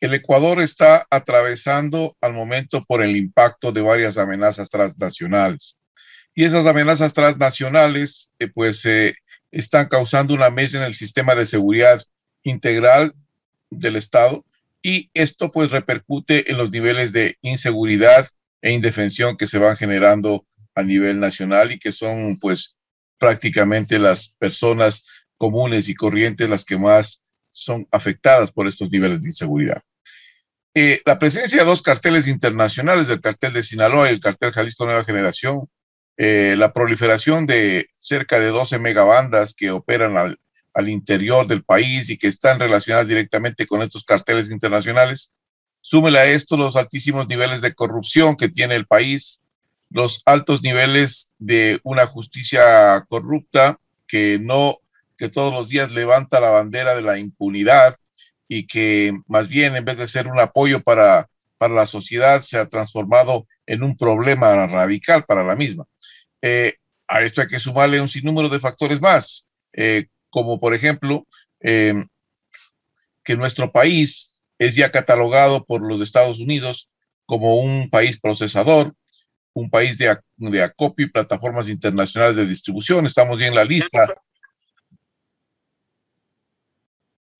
El Ecuador está atravesando al momento por el impacto de varias amenazas transnacionales. Y esas amenazas transnacionales, eh, pues, eh, están causando una mella en el sistema de seguridad integral del Estado y esto, pues, repercute en los niveles de inseguridad e indefensión que se van generando a nivel nacional y que son, pues, prácticamente las personas comunes y corrientes las que más son afectadas por estos niveles de inseguridad. Eh, la presencia de dos carteles internacionales, el cartel de Sinaloa y el cartel Jalisco Nueva Generación, eh, la proliferación de cerca de 12 megabandas que operan al, interior del país y que están relacionadas directamente con estos carteles internacionales. Súmele a esto los altísimos niveles de corrupción que tiene el país, los altos niveles de una justicia corrupta que no que todos los días levanta la bandera de la impunidad y que más bien en vez de ser un apoyo para, para la sociedad se ha transformado en un problema radical para la misma. Eh, a esto hay que sumarle un sinnúmero de factores más, eh, como por ejemplo eh, que nuestro país es ya catalogado por los Estados Unidos como un país procesador, un país de, de acopio y plataformas internacionales de distribución. Estamos ya en la lista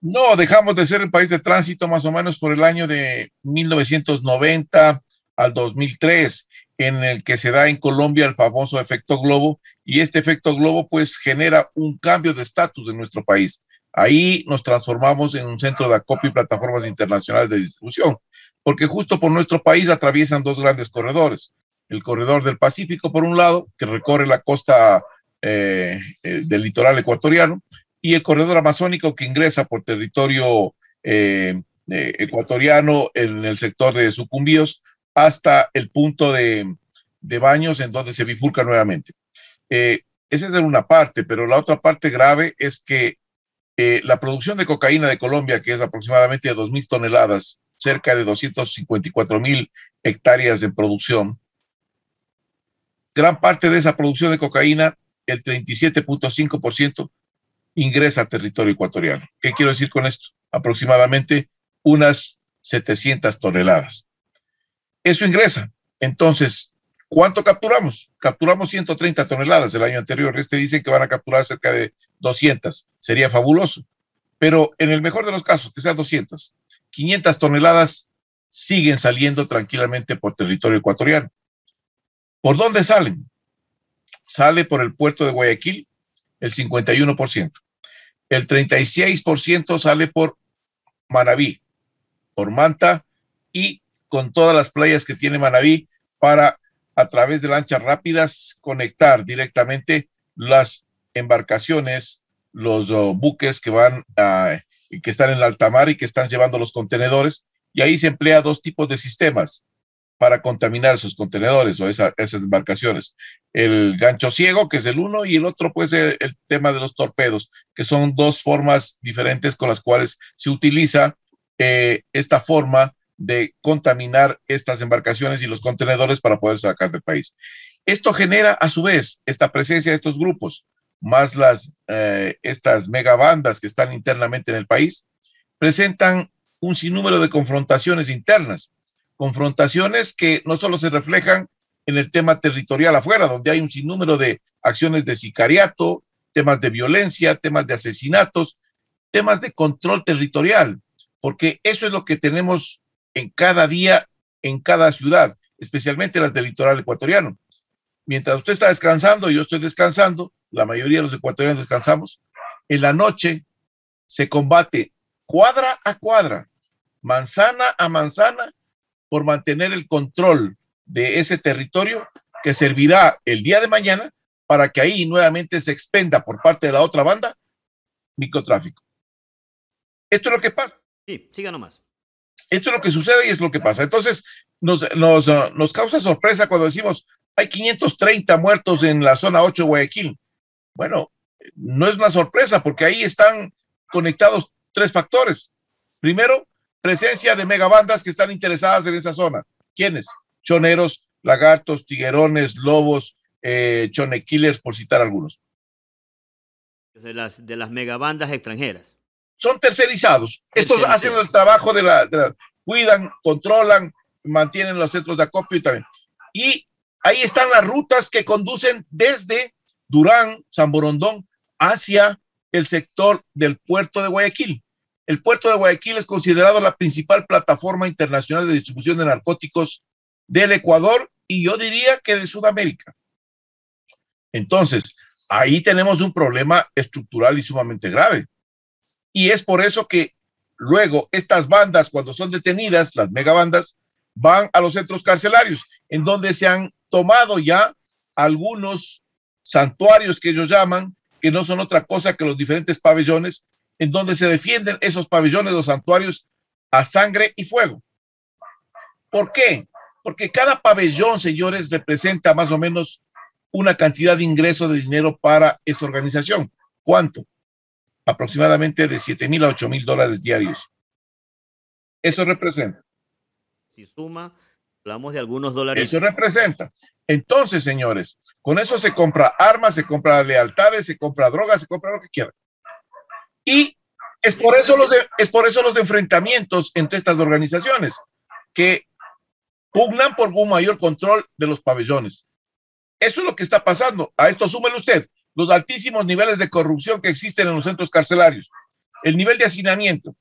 No, dejamos de ser el país de tránsito más o menos por el año de 1990 al 2003, en el que se da en Colombia el famoso efecto globo, y este efecto globo pues genera un cambio de estatus en nuestro país. Ahí nos transformamos en un centro de acopio y plataformas internacionales de distribución, porque justo por nuestro país atraviesan dos grandes corredores. El corredor del Pacífico, por un lado, que recorre la costa eh, eh, del litoral ecuatoriano, y el corredor amazónico que ingresa por territorio eh, eh, ecuatoriano en el sector de Sucumbíos hasta el punto de, Baños en donde se bifurca nuevamente. Eh, esa es una parte, pero la otra parte grave es que la producción de cocaína de Colombia, que es aproximadamente de 2.000 toneladas, cerca de 254.000 hectáreas de producción, gran parte de esa producción de cocaína, el 37.5%, ingresa a territorio ecuatoriano. ¿Qué quiero decir con esto? Aproximadamente unas 700 toneladas. Eso ingresa. Entonces, ¿cuánto capturamos? Capturamos 130 toneladas el año anterior. Este dice que van a capturar cerca de 200. Sería fabuloso. Pero en el mejor de los casos, que sean 200, 500 toneladas siguen saliendo tranquilamente por territorio ecuatoriano. ¿Por dónde salen? Sale por el puerto de Guayaquil el 51%. El 36% sale por Manabí, por Manta y con todas las playas que tiene Manabí para a través de lanchas rápidas conectar directamente las embarcaciones, los oh, buques que van que están en la alta mar y que están llevando los contenedores. Y ahí se emplea dos tipos de sistemas para contaminar esos contenedores o esas embarcaciones el gancho ciego, que es el uno, y el otro pues, el tema de los torpedos, que son dos formas diferentes con las cuales se utiliza eh, esta forma de contaminar estas embarcaciones y los contenedores para poder sacar del país. Esto genera a su vez esta presencia de estos grupos, más las, eh, estas megabandas que están internamente en el país, presentan un sinnúmero de confrontaciones internas, confrontaciones que no solo se reflejan en el tema territorial afuera, donde hay un sinnúmero de acciones de sicariato, temas de violencia, temas de asesinatos, temas de control territorial, porque eso es lo que tenemos en cada día, en cada ciudad, especialmente las del litoral ecuatoriano. Mientras usted está descansando, yo estoy descansando, la mayoría de los ecuatorianos descansamos, en la noche se combate cuadra a cuadra, manzana a manzana, por mantener el control de ese territorio que servirá el día de mañana para que ahí nuevamente se expenda por parte de la otra banda microtráfico. Esto es lo que pasa. Sí, siga nomás. Esto es lo que sucede y es lo que pasa. Entonces, nos, nos causa sorpresa cuando decimos, hay 530 muertos en la zona 8 de Guayaquil. Bueno, no es una sorpresa porque ahí están conectados tres factores. Primero, presencia de megabandas que están interesadas en esa zona. ¿Quiénes? choneros, lagartos, tiguerones, lobos, eh, chonequiles, por citar algunos. De las, megabandas extranjeras. Son tercerizados. Estos hacen el trabajo de la, Cuidan, controlan, mantienen los centros de acopio y también. Y ahí están las rutas que conducen desde Durán, San Borondón, hacia el sector del puerto de Guayaquil. El puerto de Guayaquil es considerado la principal plataforma internacional de distribución de narcóticos del Ecuador y yo diría que de Sudamérica. Entonces, ahí tenemos un problema estructural y sumamente grave. Y es por eso que luego estas bandas, cuando son detenidas, las megabandas, van a los centros carcelarios, en donde se han tomado ya algunos santuarios que ellos llaman, que no son otra cosa que los diferentes pabellones, en donde se defienden esos pabellones, los santuarios, a sangre y fuego. ¿Por qué? porque cada pabellón, señores, representa más o menos una cantidad de ingreso de dinero para esa organización. ¿Cuánto? Aproximadamente de 7 mil a 8 mil dólares diarios. Eso representa. Si suma, hablamos de algunos dólares. Eso representa. Entonces, señores, con eso se compra armas, se compra lealtades, se compra drogas, se compra lo que quieran. Y es por eso los, es por eso los enfrentamientos entre estas organizaciones, que pugnan por un mayor control de los pabellones. Eso es lo que está pasando. A esto súmele usted los altísimos niveles de corrupción que existen en los centros carcelarios, el nivel de hacinamiento,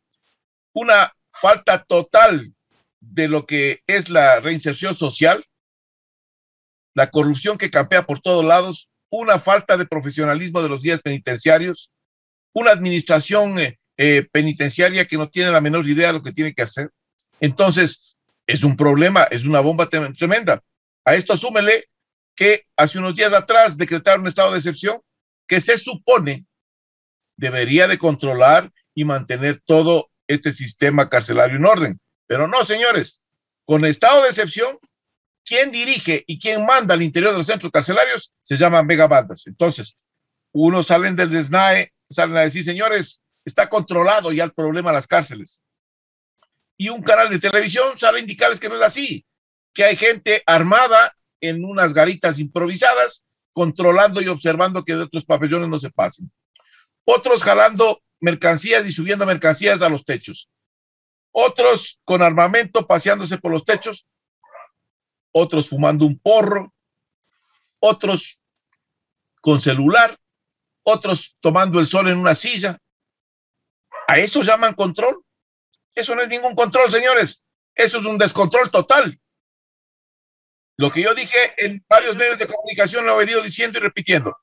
una falta total de lo que es la reinserción social, la corrupción que campea por todos lados, una falta de profesionalismo de los días penitenciarios, una administración eh, eh, penitenciaria que no tiene la menor idea de lo que tiene que hacer. Entonces, es un problema, es una bomba tremenda. A esto asúmele que hace unos días atrás decretaron un estado de excepción que se supone debería de controlar y mantener todo este sistema carcelario en orden. Pero no, señores, con estado de excepción, quién dirige y quién manda al interior de los centros carcelarios se llaman megabandas. Entonces, uno salen del desnae, salen a decir, señores, está controlado ya el problema de las cárceles y un canal de televisión sale a indicarles que no es así, que hay gente armada en unas garitas improvisadas, controlando y observando que de otros pabellones no se pasen. Otros jalando mercancías y subiendo mercancías a los techos. Otros con armamento paseándose por los techos. Otros fumando un porro. Otros con celular. Otros tomando el sol en una silla. ¿A eso llaman control? Eso no es ningún control, señores. Eso es un descontrol total. Lo que yo dije en varios medios de comunicación lo he venido diciendo y repitiendo.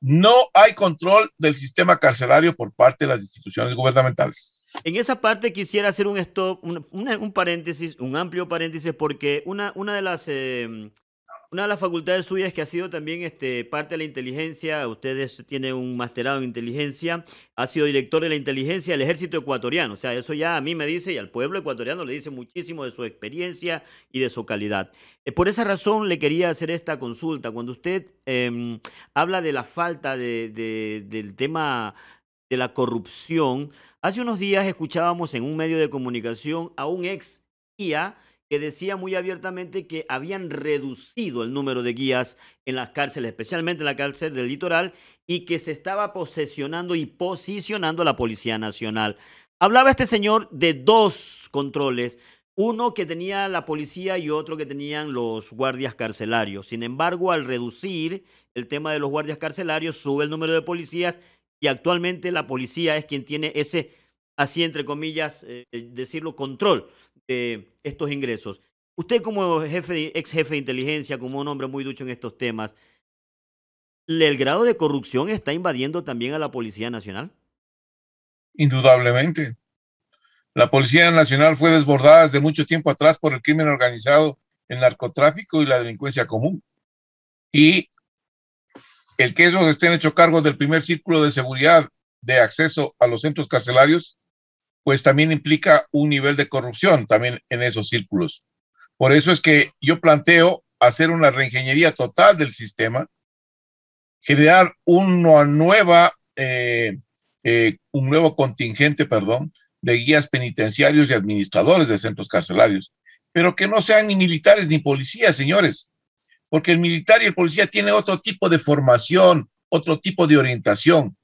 No hay control del sistema carcelario por parte de las instituciones gubernamentales. En esa parte quisiera hacer un stop, un, paréntesis, un amplio paréntesis, porque una, una de las eh, una de las facultades suyas que ha sido también este, parte de la inteligencia, ustedes tiene un masterado en inteligencia, ha sido director de la inteligencia del ejército ecuatoriano, o sea, eso ya a mí me dice y al pueblo ecuatoriano le dice muchísimo de su experiencia y de su calidad. Eh, por esa razón le quería hacer esta consulta, cuando usted em, habla de la falta del tema de la corrupción, hace unos días escuchábamos en un medio de comunicación a un ex guía, que decía muy abiertamente que habían reducido el número de guías en las cárceles, especialmente en la cárcel del litoral, y que se estaba posesionando y posicionando a la Policía Nacional. Hablaba este señor de dos controles, uno que tenía la policía y otro que tenían los guardias carcelarios. Sin embargo, al reducir el tema de los guardias carcelarios, sube el número de policías y actualmente la policía es quien tiene ese así entre comillas, eh, eh, decirlo, control de estos ingresos. Usted como jefe, ex jefe de inteligencia, como un hombre muy ducho en estos temas, ¿el grado de corrupción está invadiendo también a la Policía Nacional? Indudablemente. La Policía Nacional fue desbordada desde mucho tiempo atrás por el crimen organizado, el narcotráfico y la delincuencia común. Y el que ellos estén hecho cargo del primer círculo de seguridad de acceso a los centros carcelarios pues también implica un nivel de corrupción también en esos círculos. Por eso es que yo planteo hacer una reingeniería total del sistema, generar nueva, eh, eh, un nuevo contingente, perdón, de guías penitenciarios y administradores de centros carcelarios, pero que no sean ni militares ni policías, señores, porque el militar y el policía tienen otro tipo de formación, otro tipo de orientación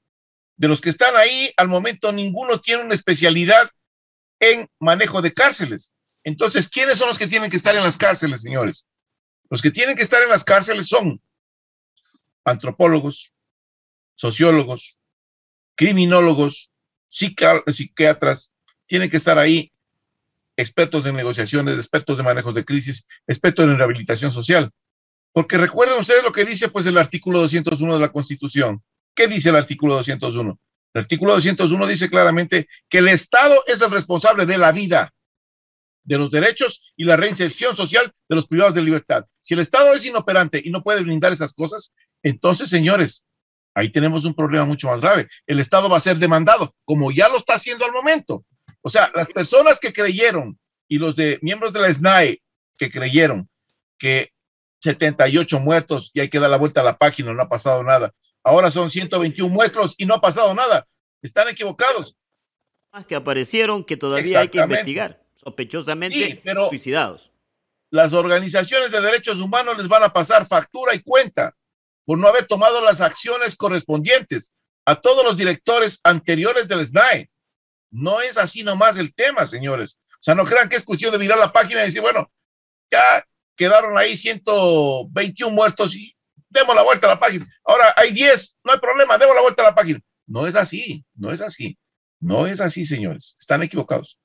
de los que están ahí, al momento ninguno tiene una especialidad en manejo de cárceles. Entonces, ¿quiénes son los que tienen que estar en las cárceles, señores? Los que tienen que estar en las cárceles son antropólogos, sociólogos, criminólogos, psiquiatras, tienen que estar ahí expertos en negociaciones, expertos de manejo de crisis, expertos en rehabilitación social. Porque recuerden ustedes lo que dice pues el artículo 201 de la Constitución. ¿Qué dice el artículo 201? El artículo 201 dice claramente que el Estado es el responsable de la vida, de los derechos y la reinserción social de los privados de libertad. Si el Estado es inoperante y no puede brindar esas cosas, entonces, señores, ahí tenemos un problema mucho más grave. El Estado va a ser demandado, como ya lo está haciendo al momento. O sea, las personas que creyeron y los de miembros de la SNAE que creyeron que 78 muertos y hay que dar la vuelta a la página, no ha pasado nada. Ahora son 121 muestros y no ha pasado nada. Están equivocados. Más que aparecieron que todavía hay que investigar, sospechosamente pero suicidados. Las organizaciones de derechos humanos les van a pasar factura y cuenta por no haber tomado las acciones correspondientes a todos los directores anteriores del SNAE. No es así nomás el tema, señores. O sea, no crean que es cuestión de mirar la página y decir, bueno, ya quedaron ahí 121 muertos y demos la vuelta a la página. Ahora hay 10, no hay problema, demos la vuelta a la página. No es así, no es así. No es así, señores. Están equivocados.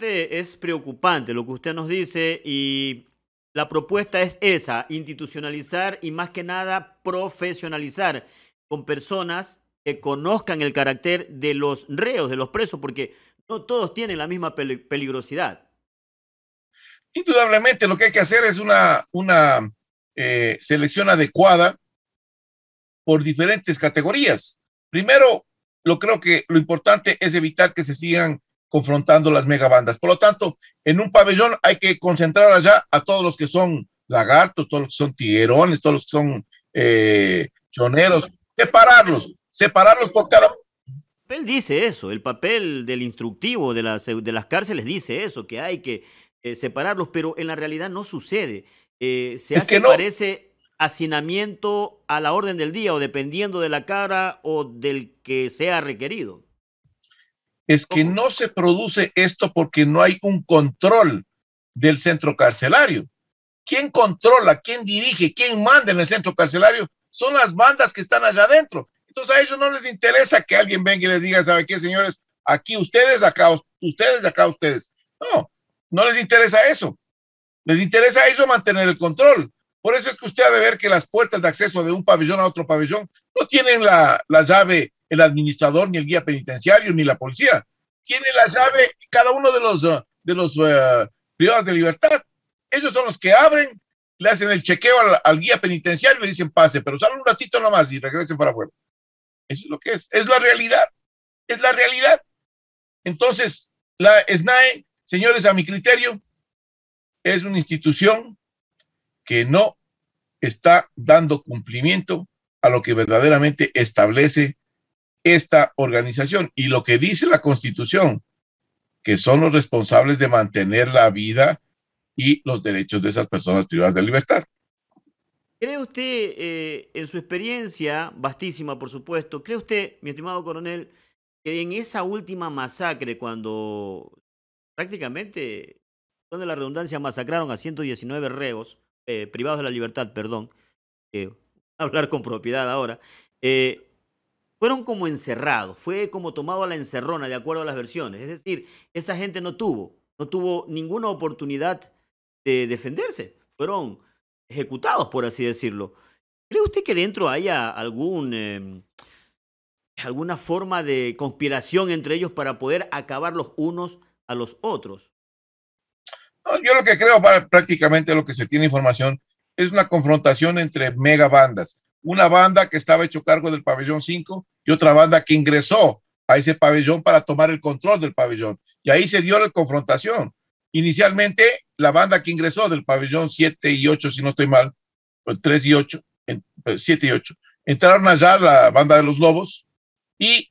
es preocupante lo que usted nos dice y la propuesta es esa, institucionalizar y más que nada profesionalizar con personas que conozcan el carácter de los reos, de los presos, porque no todos tienen la misma peligrosidad. Indudablemente lo que hay que hacer es una, una eh, selección adecuada por diferentes categorías. Primero, lo creo que lo importante es evitar que se sigan confrontando las megabandas. Por lo tanto, en un pabellón hay que concentrar allá a todos los que son lagartos, todos los que son tiguerones, todos los que son eh, choneros, separarlos, separarlos por cada... El dice eso, el papel del instructivo de las, cárceles dice eso, que hay que eh, separarlos, pero en la realidad no sucede. Eh, se hace, no. parece, hacinamiento a la orden del día o dependiendo de la cara o del que sea requerido. Es que no se produce esto porque no hay un control del centro carcelario. ¿Quién controla, quién dirige, quién manda en el centro carcelario? Son las bandas que están allá adentro. Entonces a ellos no les interesa que alguien venga y les diga, ¿sabe qué, señores? Aquí ustedes, acá ustedes, acá ustedes. No, no les interesa eso. Les interesa a ellos mantener el control. Por eso es que usted ha de ver que las puertas de acceso de un pabellón a otro pabellón no tienen la, llave el administrador, ni el guía penitenciario, ni la policía. Tiene la llave cada uno de los, de los eh, privados de libertad. Ellos son los que abren, le hacen el chequeo al, guía penitenciario y le dicen pase, pero salen un ratito nomás y regresen para afuera. Eso es lo que es. Es la realidad. Es la realidad. Entonces, la SNAE, señores, a mi criterio, es una institución que no está dando cumplimiento a lo que verdaderamente establece esta organización y lo que dice la constitución, que son los responsables de mantener la vida y los derechos de esas personas privadas de libertad. ¿Cree usted, eh, en su experiencia, vastísima por supuesto, cree usted, mi estimado coronel, que en esa última masacre, cuando prácticamente donde la redundancia masacraron a 119 reos, eh, privados de la libertad, perdón, eh, hablar con propiedad ahora, eh, fueron como encerrados, fue como tomado a la encerrona, de acuerdo a las versiones. Es decir, esa gente no tuvo, no tuvo ninguna oportunidad de defenderse, fueron ejecutados, por así decirlo. ¿Cree usted que dentro haya algún em, alguna forma de conspiración entre ellos para poder acabar los unos a los otros yo lo que creo prácticamente lo que se tiene información es una confrontación entre mega bandas. Una banda que estaba hecho cargo del pabellón 5 y otra banda que ingresó a ese pabellón para tomar el control del pabellón. Y ahí se dio la confrontación. Inicialmente, la banda que ingresó del pabellón 7 y 8, si no estoy mal, 3 y 8, 7 eh, y 8, entraron allá la banda de los lobos y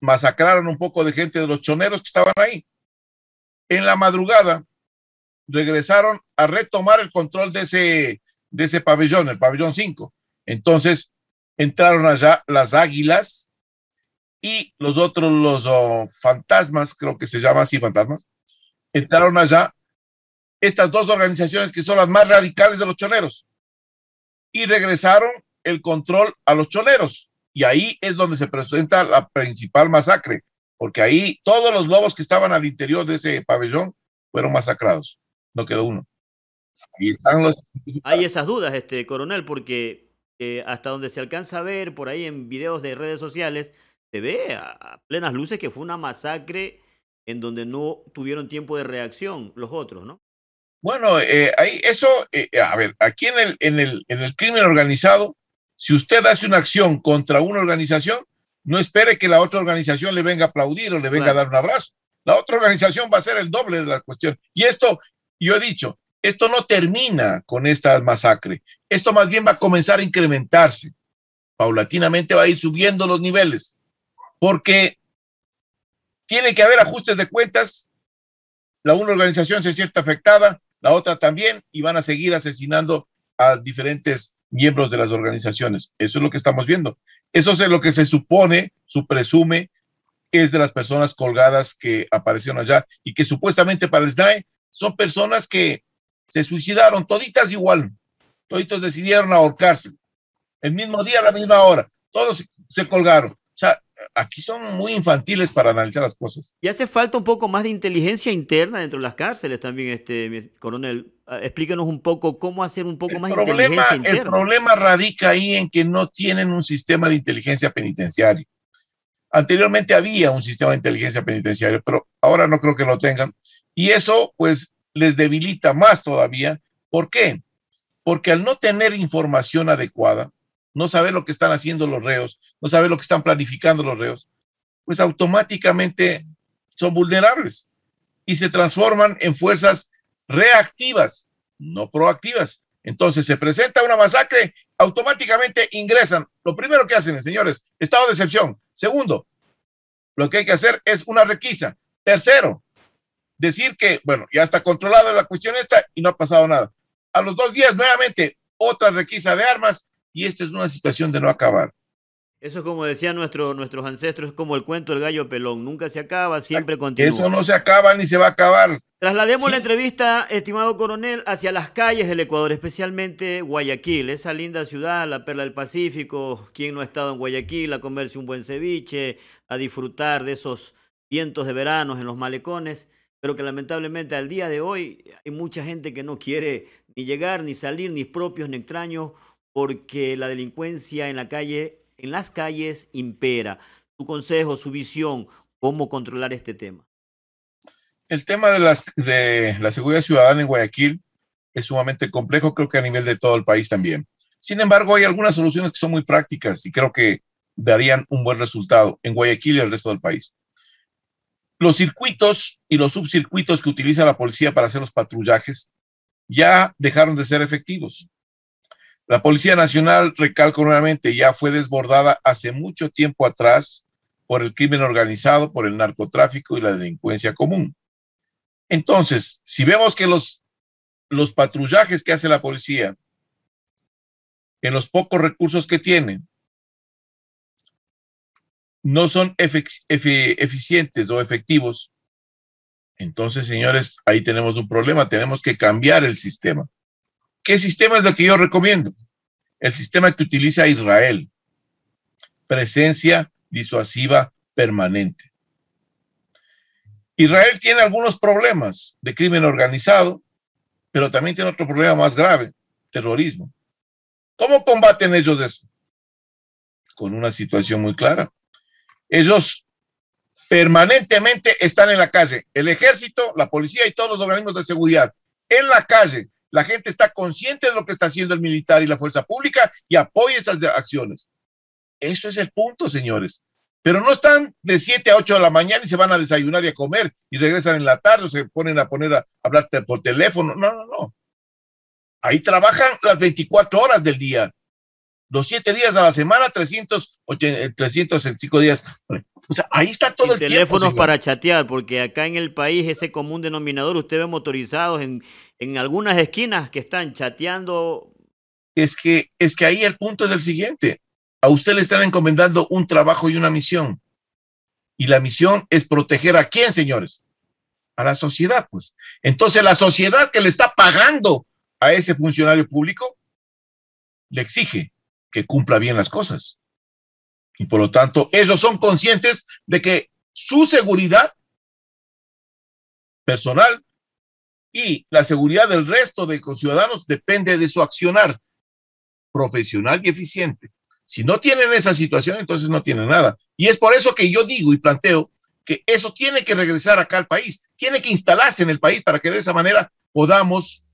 masacraron un poco de gente de los choneros que estaban ahí. En la madrugada, regresaron a retomar el control de ese, de ese pabellón, el pabellón 5. Entonces entraron allá las águilas y los otros, los oh, fantasmas, creo que se llama así, fantasmas, entraron allá estas dos organizaciones que son las más radicales de los choneros y regresaron el control a los choneros. Y ahí es donde se presenta la principal masacre, porque ahí todos los lobos que estaban al interior de ese pabellón fueron masacrados no quedó uno. Hay esas dudas, este coronel, porque eh, hasta donde se alcanza a ver por ahí en videos de redes sociales, se ve a, plenas luces que fue una masacre en donde no tuvieron tiempo de reacción los otros, ¿no? Bueno, eh, ahí eso, eh, a ver, aquí en el, el, en el crimen organizado, si usted hace una acción contra una organización, no espere que la otra organización le venga a aplaudir o le venga a dar un abrazo. La otra organización va a ser el doble de la cuestión. Y esto yo he dicho, esto no termina con esta masacre, esto más bien va a comenzar a incrementarse, paulatinamente va a ir subiendo los niveles, porque tiene que haber ajustes de cuentas, la una organización se siente afectada, la otra también, y van a seguir asesinando a diferentes miembros de las organizaciones. Eso es lo que estamos viendo. Eso es lo que se supone, su presume, es de las personas colgadas que aparecieron allá y que supuestamente para el SNAE son personas que se suicidaron, toditas igual, toditos decidieron ahorcarse, el mismo día, a la misma hora, todos se colgaron. O sea, aquí son muy infantiles para analizar las cosas. Y hace falta un poco más de inteligencia interna dentro de las cárceles también, este coronel. Ah, explíquenos un poco cómo hacer un poco más de inteligencia interna. El problema radica ahí en que no tienen un sistema de inteligencia penitenciaria. Anteriormente había un sistema de inteligencia penitenciaria, pero ahora no creo que lo tengan. Y eso pues les debilita más todavía. ¿Por qué? Porque al no tener información adecuada, no saber lo que están haciendo los reos, no saber lo que están planificando los reos, pues automáticamente son vulnerables y se transforman en fuerzas reactivas, no proactivas. Entonces se presenta una masacre, automáticamente ingresan. Lo primero que hacen, señores, estado de excepción. Segundo, lo que hay que hacer es una requisa. Tercero, decir que, bueno, ya está controlada la cuestión esta y no ha pasado nada. A los dos días, nuevamente, otra requisa de armas y esto es una situación de no acabar. Eso, es como decían nuestros ancestros, es como el cuento del gallo pelón. Nunca se acaba, siempre continúa. Eso no se acaba ni se va a acabar. Traslademos la entrevista, estimado coronel, hacia las calles del Ecuador, especialmente Guayaquil, esa linda ciudad, la perla del Pacífico. ¿Quién no ha estado en Guayaquil a comerse un buen ceviche, a disfrutar de esos vientos de verano en los malecones? pero que lamentablemente al día de hoy hay mucha gente que no quiere ni llegar, ni salir, ni propios, ni extraños, porque la delincuencia en la calle, en las calles impera. Su consejo, su visión, cómo controlar este tema. El tema de, las, de la seguridad ciudadana en Guayaquil es sumamente complejo, creo que a nivel de todo el país también. Sin embargo, hay algunas soluciones que son muy prácticas y creo que darían un buen resultado en Guayaquil y el resto del país. Los circuitos y los subcircuitos que utiliza la policía para hacer los patrullajes ya dejaron de ser efectivos. La Policía Nacional, recalco nuevamente, ya fue desbordada hace mucho tiempo atrás por el crimen organizado, por el narcotráfico y la delincuencia común. Entonces, si vemos que los, los patrullajes que hace la policía, en los pocos recursos que tiene, no son eficientes o efectivos, entonces, señores, ahí tenemos un problema, tenemos que cambiar el sistema. ¿Qué sistema es el que yo recomiendo? El sistema que utiliza Israel. Presencia disuasiva permanente. Israel tiene algunos problemas de crimen organizado, pero también tiene otro problema más grave, terrorismo. ¿Cómo combaten ellos eso? Con una situación muy clara ellos permanentemente están en la calle, el ejército, la policía y todos los organismos de seguridad, en la calle. La gente está consciente de lo que está haciendo el militar y la fuerza pública y apoya esas acciones. Eso es el punto, señores. Pero no están de 7 a 8 de la mañana y se van a desayunar y a comer y regresan en la tarde o se ponen a poner a hablar por teléfono. No, no, no. Ahí trabajan las 24 horas del día los siete días a la semana, 380, 365 eh, días. O sea, ahí está todo el tiempo. teléfonos para chatear, porque acá en el país ese común denominador, usted ve motorizados en, en algunas esquinas que están chateando. Es que, es que ahí el punto es el siguiente. A usted le están encomendando un trabajo y una misión. Y la misión es proteger a quién, señores? A la sociedad, pues. Entonces, la sociedad que le está pagando a ese funcionario público le exige que cumpla bien las cosas. Y por lo tanto, ellos son conscientes de que su seguridad personal y la seguridad del resto de ciudadanos depende de su accionar profesional y eficiente. Si no tienen esa situación, entonces no tienen nada. Y es por eso que yo digo y planteo que eso tiene que regresar acá al país, tiene que instalarse en el país para que de esa manera podamos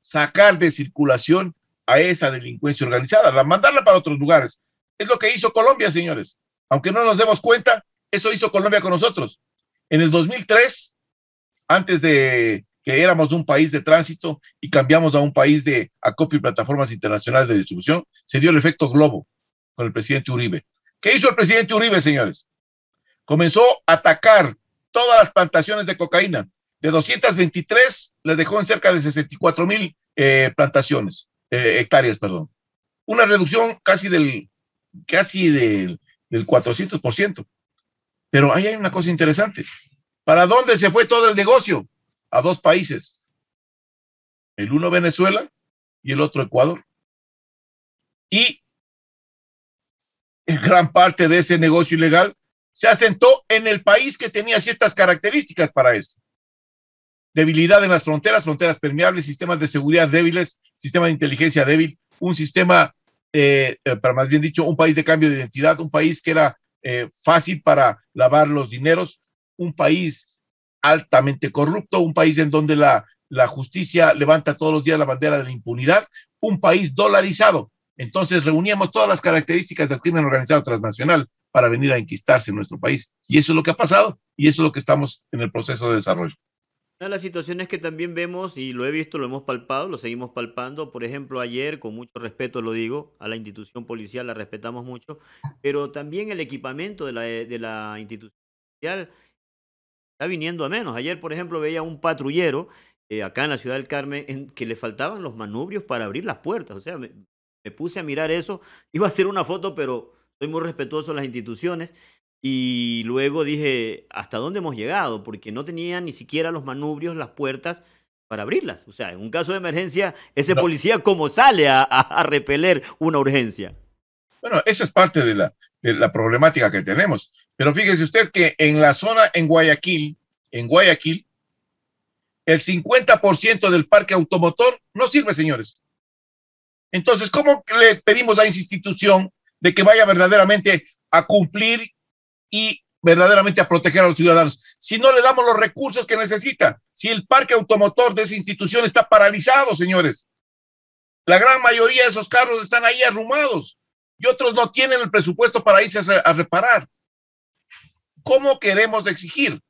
sacar de circulación a esa delincuencia organizada, mandarla para otros lugares. Es lo que hizo Colombia, señores. Aunque no nos demos cuenta, eso hizo Colombia con nosotros. En el 2003, antes de que éramos un país de tránsito y cambiamos a un país de acopio y plataformas internacionales de distribución, se dio el efecto globo con el presidente Uribe. ¿Qué hizo el presidente Uribe, señores? Comenzó a atacar todas las plantaciones de cocaína. De 223, le dejó en cerca de 64 mil eh, plantaciones. Eh, hectáreas, perdón. Una reducción casi del, casi del, del 400%. Pero ahí hay una cosa interesante. ¿Para dónde se fue todo el negocio? A dos países. El uno Venezuela y el otro Ecuador. Y gran parte de ese negocio ilegal se asentó en el país que tenía ciertas características para eso debilidad en las fronteras, fronteras permeables, sistemas de seguridad débiles, sistema de inteligencia débil, un sistema, eh, eh, para más bien dicho, un país de cambio de identidad, un país que era eh, fácil para lavar los dineros, un país altamente corrupto, un país en donde la, la justicia levanta todos los días la bandera de la impunidad, un país dolarizado. Entonces reuníamos todas las características del crimen organizado transnacional para venir a enquistarse en nuestro país. Y eso es lo que ha pasado y eso es lo que estamos en el proceso de desarrollo. Una de las situaciones que también vemos, y lo he visto, lo hemos palpado, lo seguimos palpando, por ejemplo, ayer, con mucho respeto lo digo, a la institución policial la respetamos mucho, pero también el equipamiento de la, de la institución policial está viniendo a menos. Ayer, por ejemplo, veía un patrullero eh, acá en la ciudad del Carmen que le faltaban los manubrios para abrir las puertas. O sea, me, puse a mirar eso, iba a hacer una foto, pero soy muy respetuoso de las instituciones. Y luego dije, ¿hasta dónde hemos llegado? Porque no tenía ni siquiera los manubrios, las puertas para abrirlas. O sea, en un caso de emergencia, ese policía, ¿cómo sale a, repeler una urgencia? Bueno, esa es parte de la, de la problemática que tenemos. Pero fíjese usted que en la zona en Guayaquil, en Guayaquil, el 50% del parque automotor no sirve, señores. Entonces, ¿cómo le pedimos a la institución de que vaya verdaderamente a cumplir y verdaderamente a proteger a los ciudadanos. Si no le damos los recursos que necesita si el parque automotor de esa institución está paralizado, señores, la gran mayoría de esos carros están ahí arrumados y otros no tienen el presupuesto para irse a, reparar. ¿Cómo queremos exigir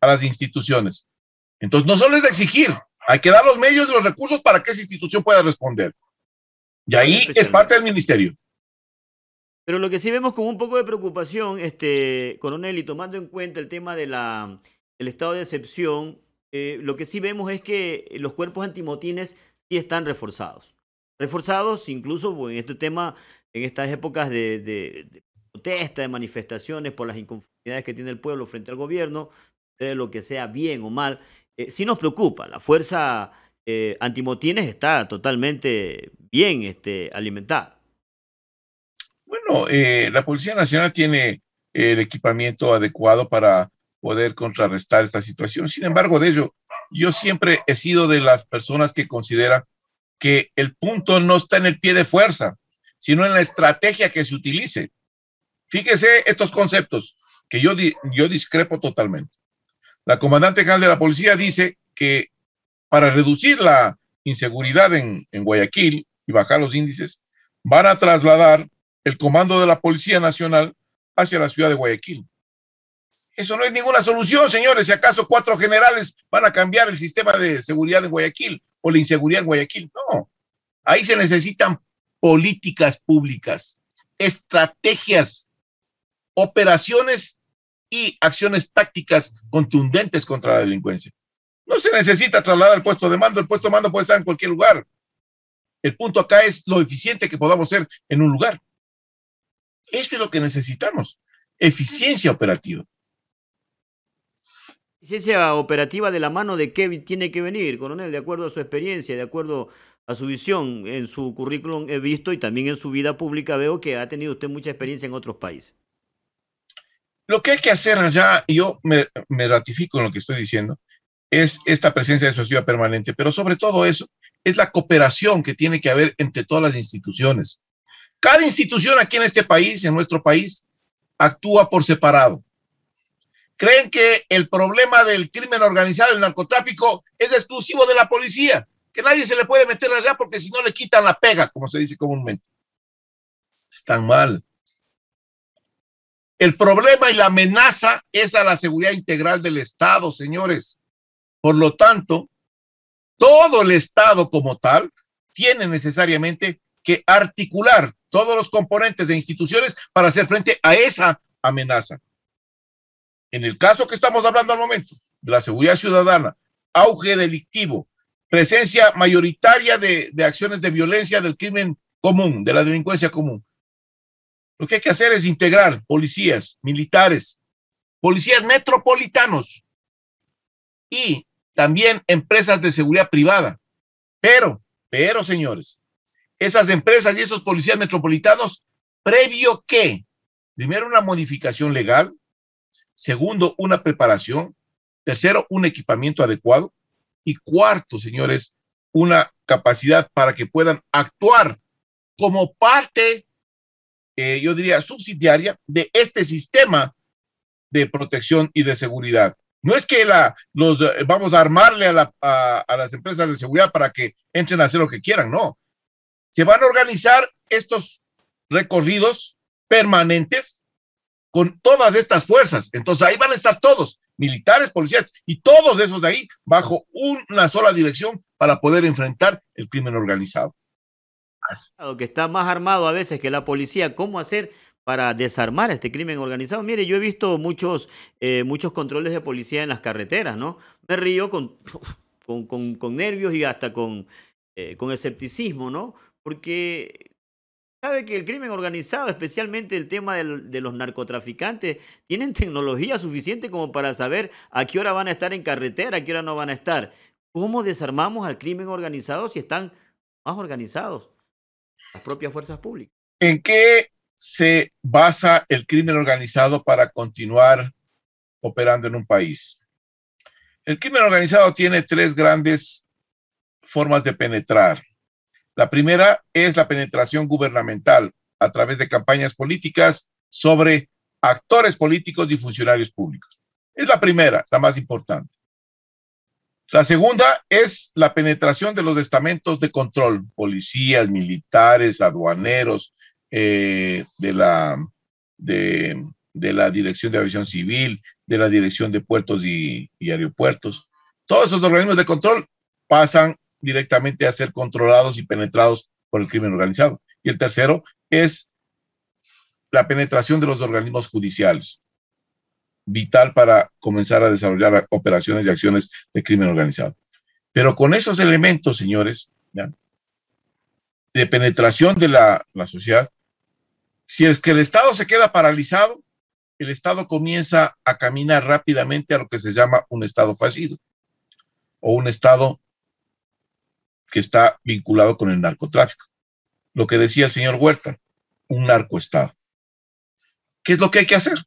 a las instituciones? Entonces, no solo es de exigir, hay que dar los medios y los recursos para que esa institución pueda responder. Y ahí es parte del ministerio. Pero lo que sí vemos con un poco de preocupación, este, coronel, y tomando en cuenta el tema del el estado de excepción, eh, lo que sí vemos es que los cuerpos antimotines sí están reforzados. Reforzados incluso pues, en este tema, en estas épocas de, protesta, de manifestaciones por las inconformidades que tiene el pueblo frente al gobierno, de lo que sea bien o mal, eh, sí nos preocupa. La fuerza eh, antimotines está totalmente bien este, alimentada. Eh, la Policía Nacional tiene el equipamiento adecuado para poder contrarrestar esta situación. Sin embargo, de ello, yo siempre he sido de las personas que considera que el punto no está en el pie de fuerza, sino en la estrategia que se utilice. Fíjese estos conceptos que yo, yo discrepo totalmente. La comandante general de la policía dice que para reducir la inseguridad en, en Guayaquil y bajar los índices, van a trasladar el comando de la Policía Nacional hacia la ciudad de Guayaquil. Eso no es ninguna solución, señores. Si acaso cuatro generales van a cambiar el sistema de seguridad de Guayaquil o la inseguridad en Guayaquil, no. Ahí se necesitan políticas públicas, estrategias, operaciones y acciones tácticas contundentes contra la delincuencia. No se necesita trasladar el puesto de mando, el puesto de mando puede estar en cualquier lugar. El punto acá es lo eficiente que podamos ser en un lugar. Esto es lo que necesitamos, eficiencia operativa. Eficiencia operativa de la mano de Kevin tiene que venir, coronel, de acuerdo a su experiencia, de acuerdo a su visión. En su currículum he visto y también en su vida pública veo que ha tenido usted mucha experiencia en otros países. Lo que hay que hacer allá, yo me, ratifico en lo que estoy diciendo, es esta presencia asociativa permanente, pero sobre todo eso, es la cooperación que tiene que haber entre todas las instituciones, cada institución aquí en este país, en nuestro país, actúa por separado. Creen que el problema del crimen organizado, el narcotráfico, es exclusivo de la policía, que nadie se le puede meter allá porque si no le quitan la pega, como se dice comúnmente. Están mal. El problema y la amenaza es a la seguridad integral del Estado, señores. Por lo tanto, todo el Estado como tal tiene necesariamente que articular todos los componentes de instituciones para hacer frente a esa amenaza. En el caso que estamos hablando al momento, de la seguridad ciudadana, auge delictivo, presencia mayoritaria de, de acciones de violencia del crimen común, de la delincuencia común. Lo que hay que hacer es integrar policías, militares, policías metropolitanos y también empresas de seguridad privada. Pero, pero, señores, esas empresas y esos policías metropolitanos previo que, primero, una modificación legal, segundo, una preparación, tercero, un equipamiento adecuado y cuarto, señores, una capacidad para que puedan actuar como parte, eh, yo diría, subsidiaria de este sistema de protección y de seguridad. No es que la, los, eh, vamos a armarle a, a las empresas de seguridad para que entren a hacer lo que quieran, no se van a organizar estos recorridos permanentes con todas estas fuerzas. Entonces ahí van a estar todos, militares, policías y todos esos de ahí bajo una sola dirección para poder enfrentar el crimen organizado. Así. Que está más armado a veces que la policía. ¿Cómo hacer para desarmar este crimen organizado. Mire, yo he visto muchos, eh, muchos controles de policía en las carreteras, ¿no? Me río con, con, con, nervios y hasta con, eh, con escepticismo, ¿no? porque sabe que el crimen organizado, especialmente el tema de los narcotraficantes, tienen tecnología suficiente como para saber a qué hora van a estar en carretera, a qué hora no van a estar. ¿Cómo desarmamos al crimen organizado si están más organizados las propias fuerzas públicas? ¿En qué se basa el crimen organizado para continuar operando en un país? El crimen organizado tiene tres grandes formas de penetrar. La primera es la penetración gubernamental a través de campañas políticas sobre actores políticos y funcionarios públicos. Es la primera, la más importante. La segunda es la penetración de los estamentos de control, policías, militares, aduaneros, eh, de, la, de, la Dirección de Aviación Civil, de la Dirección de Puertos y, y Aeropuertos. Todos esos organismos de control pasan directamente a ser controlados y penetrados por el crimen organizado. Y el tercero es la penetración de los organismos judiciales, vital para comenzar a desarrollar operaciones y acciones de crimen organizado. Pero con esos elementos, señores, de penetración de la, la sociedad, si es que el Estado se queda paralizado, el Estado comienza a caminar rápidamente a lo que se llama un Estado fallido o un Estado que está vinculado con el narcotráfico. Lo que decía el señor Huerta, un narcoestado. ¿Qué es lo que hay que hacer?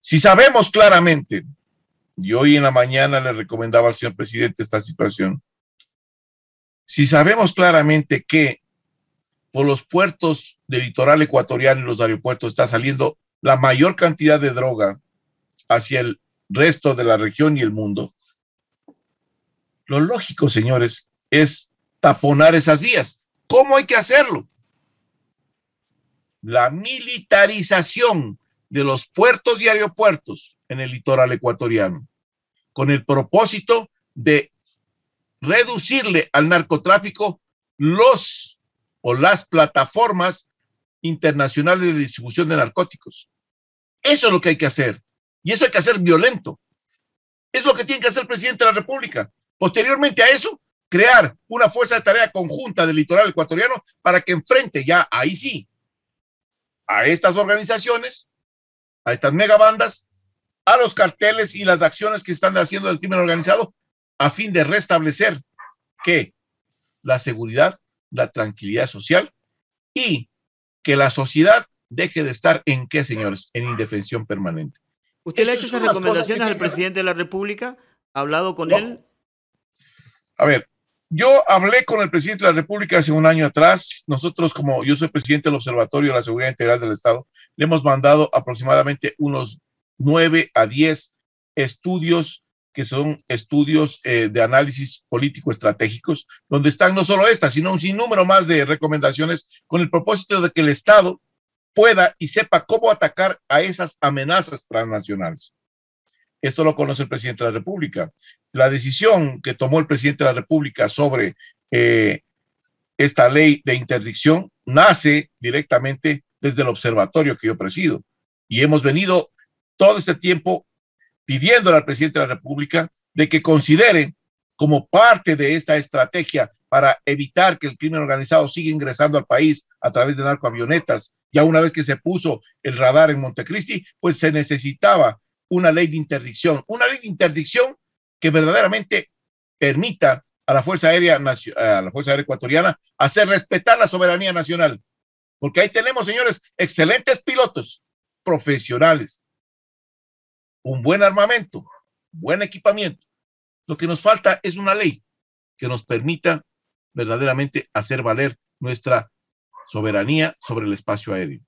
Si sabemos claramente, y hoy en la mañana le recomendaba al señor presidente esta situación, si sabemos claramente que por los puertos del litoral ecuatoriano y los aeropuertos está saliendo la mayor cantidad de droga hacia el resto de la región y el mundo, lo lógico, señores, es taponar esas vías. ¿Cómo hay que hacerlo? La militarización de los puertos y aeropuertos en el litoral ecuatoriano, con el propósito de reducirle al narcotráfico los o las plataformas internacionales de distribución de narcóticos. Eso es lo que hay que hacer. Y eso hay que hacer violento. Es lo que tiene que hacer el presidente de la República. Posteriormente a eso, crear una fuerza de tarea conjunta del litoral ecuatoriano para que enfrente ya, ahí sí, a estas organizaciones, a estas megabandas, a los carteles y las acciones que están haciendo el crimen organizado a fin de restablecer que la seguridad, la tranquilidad social y que la sociedad deje de estar en qué, señores, en indefensión permanente. ¿Usted le ha hecho esas recomendaciones al presidente de la República? ¿Ha hablado con él? A ver, yo hablé con el presidente de la República hace un año atrás. Nosotros, como yo soy presidente del Observatorio de la Seguridad Integral del Estado, le hemos mandado aproximadamente unos nueve a diez estudios que son estudios eh, de análisis político-estratégicos, donde están no solo estas, sino un sinnúmero más de recomendaciones con el propósito de que el Estado pueda y sepa cómo atacar a esas amenazas transnacionales. Esto lo conoce el presidente de la República. La decisión que tomó el presidente de la República sobre eh, esta ley de interdicción nace directamente desde el observatorio que yo presido. Y hemos venido todo este tiempo pidiéndole al presidente de la República de que considere como parte de esta estrategia para evitar que el crimen organizado siga ingresando al país a través de narcoavionetas. Ya una vez que se puso el radar en Montecristi, pues se necesitaba una ley de interdicción, una ley de interdicción que verdaderamente permita a la Fuerza Aérea, a la Fuerza Ecuatoriana hacer respetar la soberanía nacional. Porque ahí tenemos, señores, excelentes pilotos profesionales, un buen armamento, buen equipamiento. Lo que nos falta es una ley que nos permita verdaderamente hacer valer nuestra soberanía sobre el espacio aéreo.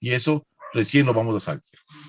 Y eso recién lo vamos a sacar.